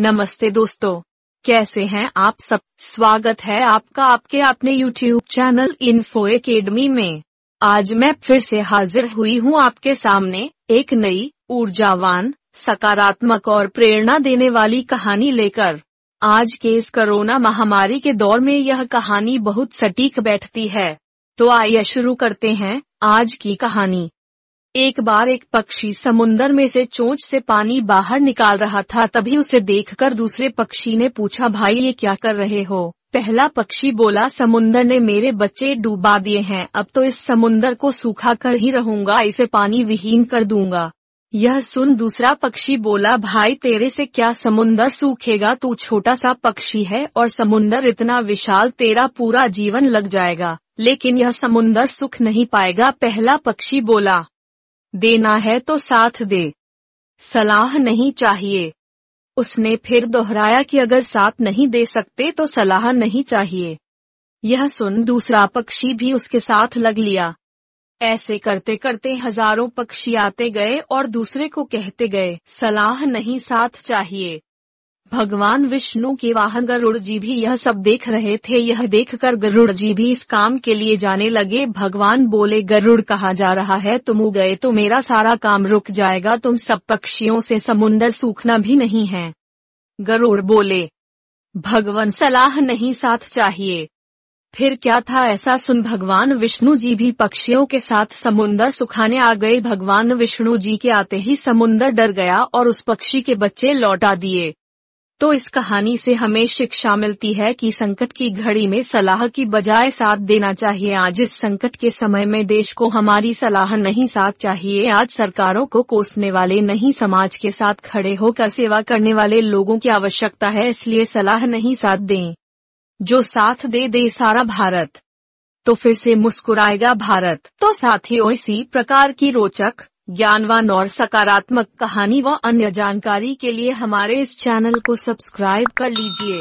नमस्ते दोस्तों कैसे हैं आप सब स्वागत है आपका आपके अपने YouTube चैनल इन्फो एकेडमी में आज मैं फिर से हाजिर हुई हूं आपके सामने एक नई ऊर्जावान सकारात्मक और प्रेरणा देने वाली कहानी लेकर आज के इस कोरोना महामारी के दौर में यह कहानी बहुत सटीक बैठती है तो आइए शुरू करते हैं आज की कहानी एक बार एक पक्षी समुन्दर में से चोंच से पानी बाहर निकाल रहा था तभी उसे देखकर दूसरे पक्षी ने पूछा भाई ये क्या कर रहे हो पहला पक्षी बोला समुन्दर ने मेरे बच्चे डूबा दिए हैं अब तो इस समुन्दर को सूखा कर ही रहूंगा इसे पानी विहीन कर दूंगा यह सुन दूसरा पक्षी बोला भाई तेरे से क्या समुन्दर सूखेगा तू छोटा सा पक्षी है और समुन्दर इतना विशाल तेरा पूरा जीवन लग जाएगा लेकिन यह समुन्दर सूख नहीं पाएगा पहला पक्षी बोला देना है तो साथ दे सलाह नहीं चाहिए उसने फिर दोहराया कि अगर साथ नहीं दे सकते तो सलाह नहीं चाहिए यह सुन दूसरा पक्षी भी उसके साथ लग लिया ऐसे करते करते हजारों पक्षी आते गए और दूसरे को कहते गए सलाह नहीं साथ चाहिए भगवान विष्णु के वाहन गरुड़ जी भी यह सब देख रहे थे यह देखकर गरुड़ जी भी इस काम के लिए जाने लगे भगवान बोले गरुड़ कहा जा रहा है तुम गए तो मेरा सारा काम रुक जाएगा तुम सब पक्षियों से समुन्दर सूखना भी नहीं है गरुड़ बोले भगवान सलाह नहीं साथ चाहिए फिर क्या था ऐसा सुन भगवान विष्णु जी भी पक्षियों के साथ समुन्दर सुखाने आ गए भगवान विष्णु जी के आते ही समुन्दर डर गया और उस पक्षी के बच्चे लौटा दिए तो इस कहानी से हमें शिक्षा मिलती है कि संकट की घड़ी में सलाह की बजाय साथ देना चाहिए आज इस संकट के समय में देश को हमारी सलाह नहीं साथ चाहिए आज सरकारों को कोसने वाले नहीं समाज के साथ खड़े होकर सेवा करने वाले लोगों की आवश्यकता है इसलिए सलाह नहीं साथ दें जो साथ दे दे सारा भारत तो फिर से मुस्कुराएगा भारत तो साथियों इसी प्रकार की रोचक ज्ञानवान और सकारात्मक कहानी व अन्य जानकारी के लिए हमारे इस चैनल को सब्सक्राइब कर लीजिए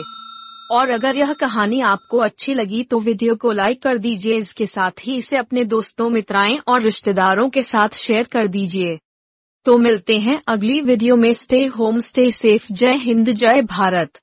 और अगर यह कहानी आपको अच्छी लगी तो वीडियो को लाइक कर दीजिए इसके साथ ही इसे अपने दोस्तों मित्राएं और रिश्तेदारों के साथ शेयर कर दीजिए तो मिलते हैं अगली वीडियो में स्टे होम स्टे सेफ जय हिंद जय भारत